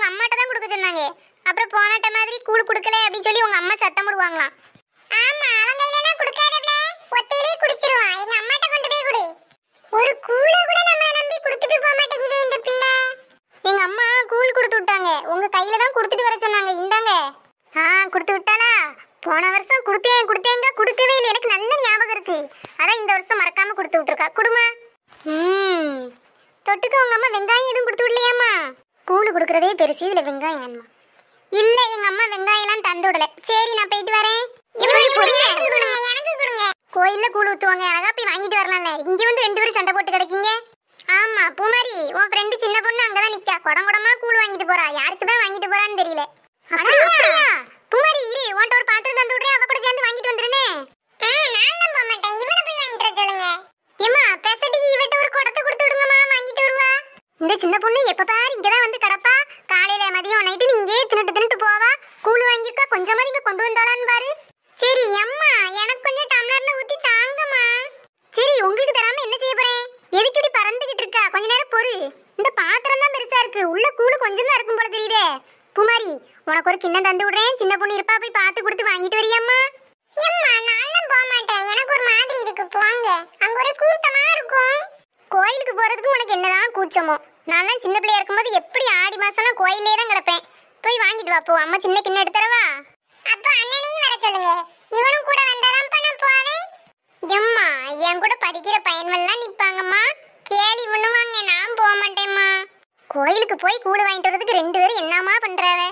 உங்க அம்மாட்ட தான் கொடுக்க சொன்னாங்க அப்புறம் போனட்ட மாதிரி கூழ் கொடுக்கல அப்படின்னு சொல்லி உங்க அம்மா சத்தம் போடுவாங்களாம் ஆமா அவங்க இல்லனா கொடுக்காதவளே ஒத்தையிலே குடிச்சிருவான் எங்க கிட்ட கொண்டு போய் கொடு ஒரு கூழ கூட நம்ம நம்பி கொடுத்துட்டு போக மாட்டேங்குது இந்த பிள்ளை எங்க அம்மா கூழ் கொடுத்து விட்டாங்க உங்க கையில தான் கொடுத்துட்டு வர சொன்னாங்க இந்தாங்க ஆ கொடுத்து விட்டாளா போன வருஷம் கொடுத்தேன் கொடுத்தேங்க கொடுக்கவே இல்லை எனக்கு நல்ல ஞாபகம் இருக்கு அதான் இந்த வருஷம் மறக்காம கொடுத்து விட்டுருக்கா குடுமா ம் தொட்டுக்கு உங்க அம்மா வெங்காயம் எதுவும் கொடுத்து விடலையாமா ஸ்கூலு கொடுக்குறதே பெருசு இல்லை வெங்காயம் வேணுமா இல்லை எங்க அம்மா வெங்காயம்லாம் தந்து விடல சரி நான் போயிட்டு வரேன் கோயில்ல கூழ் ஊத்துவாங்க அழகா போய் வாங்கிட்டு வரலாம்ல இங்க வந்து ரெண்டு பேரும் சண்டை போட்டு கிடைக்கீங்க ஆமா பூமாரி உன் ஃப்ரெண்டு சின்ன பொண்ணு அங்கதான் நிக்கா குடம் குடமா கூழ் வாங்கிட்டு போறா யாருக்கு தான் வாங்கிட்டு போறான்னு தெரியல இந்த சின்ன பொண்ணு எப்ப பாரு இங்கதான் வந்து கிடப்பா காலையில மதியம் நைட்டு நீ இங்கேயே தின்னுட்டு தின்னுட்டு போவா கூழ் கொஞ்சம் மாதிரி இங்க கொண்டு வந்தாலான்னு பாரு சரி அம்மா எனக்கு கொஞ்சம் டம்ளர்ல ஊத்தி தாங்கம்மா சரி உங்களுக்கு தராம என்ன செய்ய போறேன் எதுக்கடி பறந்துகிட்டு இருக்கா கொஞ்ச நேரம் பொறு இந்த பாத்திரம் தான் பெருசா இருக்கு உள்ள கூழு கொஞ்சம் தான் இருக்கும் போல தெரியுதே குமாரி உனக்கு ஒரு கிண்ணம் தந்து விடுறேன் சின்ன பொண்ணு இருப்பா போய் பார்த்து கொடுத்து வாங்கிட்டு அம்மா எம்மா நான் போக மாட்டேன் எனக்கு ஒரு மாதிரி இருக்கு போங்க அங்க ஒரே கூட்டமா இருக்கும் கோயிலுக்கு போகிறதுக்கு உனக்கு என்னதான் கூச்சமோ நான்லாம் சின்ன பிள்ளையா இருக்கும்போது எப்படி ஆடி மாசம்லாம் கோயிலே தான் கிடப்பேன் போய் வாங்கிட்டு வா அம்மா சின்ன கிண்ண எடுத்துறவா அப்போ அண்ணனையும் வர சொல்லுங்க இவனும் கூட வந்தாதான் நான் போவேன் எம்மா என் கூட படிக்கிற பையன்கள்லாம் நிற்பாங்கம்மா கேலி பண்ணுவாங்க நான் போக மாட்டேம்மா கோயிலுக்கு போய் கூழ் வாங்கிட்டு வரதுக்கு ரெண்டு பேரும் என்னம்மா பண்றாவ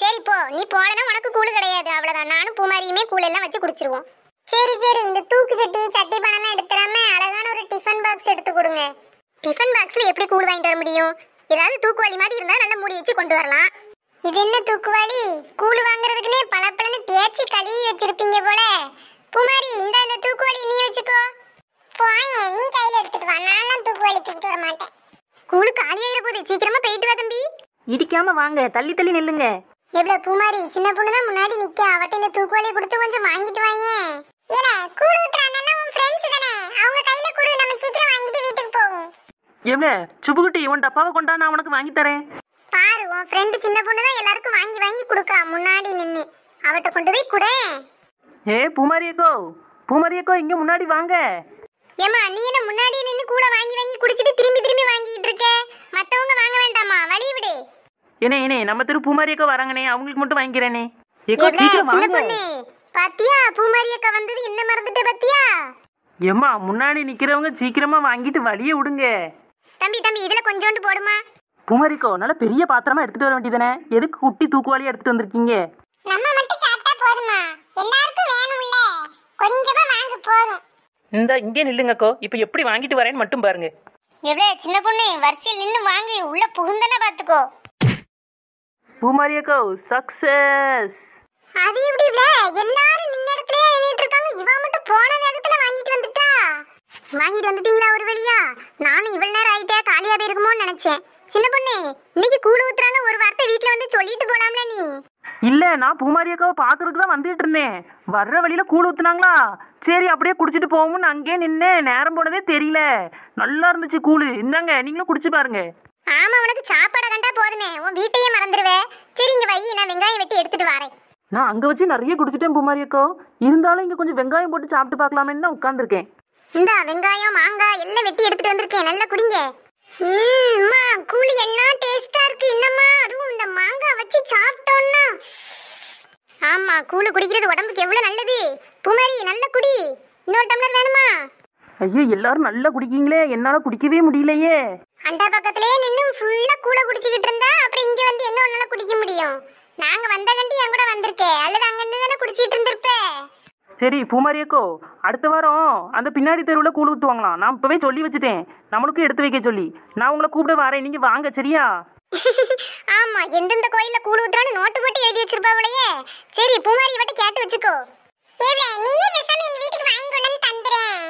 சரி போ நீ போலனா உனக்கு கூழ் கிடையாது அவ்வளவுதான் நானும் பூமாரியுமே கூழெல்லாம் வச்சு குடிச்சிருவோம் சரி சரி இந்த தூக்கு சட்டி சட்டி பணம்லாம் எடுத்துறாம அழகான ஒரு டிஃபன் பாக்ஸ் எடுத்து கொடுங்க டிஃபன் பாக்ஸ்ல எப்படி கூடு வாங்கிட்டு வர முடியும் ஏதாவது தூக்குவாளி மாதிரி இருந்தா நல்லா மூடி வச்சு கொண்டு வரலாம் இது என்ன தூக்குவாளி கூழ் வாங்குறதுக்குனே பளபளன்னு தேய்ச்சி கழுவி வச்சிருப்பீங்க போல குமாரி இந்த அந்த தூக்குவாளி நீ வச்சுக்கோ போய் நீ கையில எடுத்துட்டு வா நான்லாம் தூக்குவாளி தூக்கிட்டு வர மாட்டேன் கூழு காலியாயிர போது சீக்கிரமா போயிட்டு வா தம்பி இடிக்காம வாங்க தள்ளி தள்ளி நில்லுங்க எவ்வளவு பூமாரி சின்ன பொண்ணு தான் முன்னாடி நிக்க அவட்ட இந்த தூக்குவாளி கொடுத்து கொஞ்சம் வாங்கிட்டு வாங்க என்ன சுபுகுட்டி இவன் டப்பாவை கொண்டா நான் உனக்கு வாங்கி தரேன் பாரு உன் ஃப்ரெண்டு சின்ன பொண்ணு தான் எல்லாருக்கும் வாங்கி வாங்கி கொடுக்கா முன்னாடி நின்னு அவட்ட கொண்டு போய் குடு ஏ பூமாரியக்கோ பூமாரியக்கோ இங்க முன்னாடி வாங்க ஏமா நீ என்ன முன்னாடி நின்னு கூட வாங்கி வாங்கி குடிச்சிட்டு திரும்பி திரும்பி வாங்கிட்டு இருக்க மத்தவங்க வாங்க வேண்டாமா வழி விடு ஏனே ஏனே நம்ம திரு பூமாரியக்கோ வராங்கனே அவங்களுக்கு மட்டும் வாங்கிறேனே ஏக்கோ சீக்கிரம் வாங்க பாத்தியா பூமாரியக்கா வந்தது என்ன மறந்துட்ட பாத்தியா ஏம்மா முன்னாடி நிக்கிறவங்க சீக்கிரமா வாங்கிட்டு வழிய விடுங்க தம்பி தம்பி இதுல கொஞ்சோண்டு போடுமா குமரிக்கோ நல்ல பெரிய பாத்திரமா எடுத்துட்டு வர வேண்டியதானே எதுக்கு குட்டி தூக்குவாளி எடுத்துட்டு வந்திருக்கீங்க நம்ம மட்டும் சாப்பிட்டா போதுமா எல்லாருக்கும் வேணும்ல கொஞ்சமா வாங்க போறோம் இந்த இங்கே நில்லுங்கக்கோ இப்போ எப்படி வாங்கிட்டு வரேன்னு மட்டும் பாருங்க எவ்வளோ சின்ன பொண்ணு வரிசையில் நின்னு வாங்கி உள்ள புகுந்தன பார்த்துக்கோ பூமாரியக்கோ சக்சஸ் அது எப்படி இல்ல எல்லாரும் நின்ன இடத்துல நின்றுட்டு இருக்காங்க இவன் மட்டும் போன வேகத்துல வாங்கிட்டு வந்துட்டா வாங்கிட்டு வந்துட்டீங்களா ஒரு வழியா நானும் இவ்வளவு நேரம் ஆயிட்டே காலியா போயிருக்குமோன்னு நினைச்சேன் சின்ன பொண்ணு இன்னைக்கு கூழ் ஊத்துறாங்க ஒரு வார்த்தை வீட்டுல வந்து சொல்லிட்டு போலாம்ல நீ இல்ல நான் பூமாரி அக்காவை பாக்குறதுக்கு தான் வந்துட்டு இருந்தேன் வர்ற வழியில கூழ் ஊத்துனாங்களா சரி அப்படியே குடிச்சிட்டு போவோம்னு அங்கேயே நின்னு நேரம் போனதே தெரியல நல்லா இருந்துச்சு கூழ் இந்தாங்க நீங்களும் குடிச்சு பாருங்க ஆமா உனக்கு சாப்பாடை கண்டா போதுமே உன் வீட்டையே மறந்துடுவேன் சரி இங்க வை நான் வெங்காயம் வெட்டி எடுத்துட்டு வரேன் நான் அங்க வச்சு நிறைய குடிச்சிட்டேன் பூமாரி அக்கா இருந்தாலும் இங்க கொஞ்சம் வெங்காயம் போட்டு சாப்பிட்டு பார்க்கலாமேன்னு தான் உட்காந்துருக்கேன் இந்த வெங்காயம் மாங்காய் எல்லாம் வெட்டி எடுத்துட்டு வந்திருக்கேன் நல்லா குடிங்க அம்மா கூலி என்ன டேஸ்டா இருக்கு என்னம்மா அதுவும் இந்த மாங்காய் வச்சு சாப்பிட்டோம்னா ஆமா கூழு குடிக்கிறது உடம்புக்கு எவ்வளவு நல்லது புமரி நல்ல குடி இன்னொரு டம்ளர் வேணுமா ஐயோ எல்லாரும் நல்லா குடிக்கீங்களே என்னால குடிக்கவே முடியலையே அந்த பக்கத்திலே நின்னு ஃபுல்லா கூழ குடிச்சிக்கிட்டு இருந்தா அப்புறம் இங்க வந்து என்ன உன்னால குடிக்க முடியும் நாங்க வந்த கண்டி என் கூட வந்திருக்கே அல்லது அங்க இருந்து தானே குடிச்சிட்டு சரி பூமாரியக்கோ அடுத்த வாரம் அந்த பின்னாடி தெருவில் கூழ் ஊற்றுவாங்களாம் நான் இப்போவே சொல்லி வச்சுட்டேன் நம்மளுக்கும் எடுத்து வைக்க சொல்லி நான் உங்களை கூப்பிட வரேன் நீங்கள் வாங்க சரியா ஆமா எந்தெந்த கோயிலில் கூழ் ஊத்துறான்னு நோட்டு போட்டு எழுதி வச்சிருப்பாவளையே சரி பூமாரி வட்ட கேட்டு வச்சுக்கோ ஏவே நீயே பேசாம எங்க வீட்டுக்கு வாங்கி கொண்டு வந்து தந்துறேன்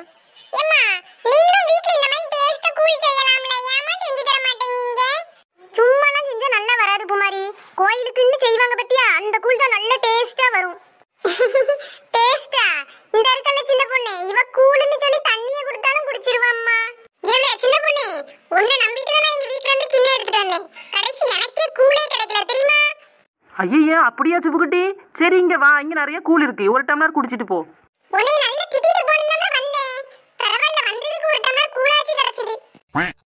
ஏமா நீங்களும் வீட்ல இந்த மாதிரி பொண்ணு இவ கூலுன்னு சொல்லி தண்ணிய கொடுத்தாலும் குடிச்சிருவாம்மா ஏன்னா சின்ன பொண்ணு உன்னை நம்பிட்டு நான் எங்க வீட்ல இருந்து கிண்ண எடுத்துட்டு வந்தேன் கடைசி எனக்கே கூலே கிடைக்கல தெரியுமா ஐயோ அப்படியா சுபுகுட்டி சரி இங்க வா இங்க நிறைய கூல் இருக்கு ஒரு டம்ளர் குடிச்சிட்டு போ உன்னை நல்ல திட்டிட்டு போனதுனால வந்தேன் பரவாயில்ல வந்ததுக்கு ஒரு டம்ளர் கூலாச்சி கிடைச்சது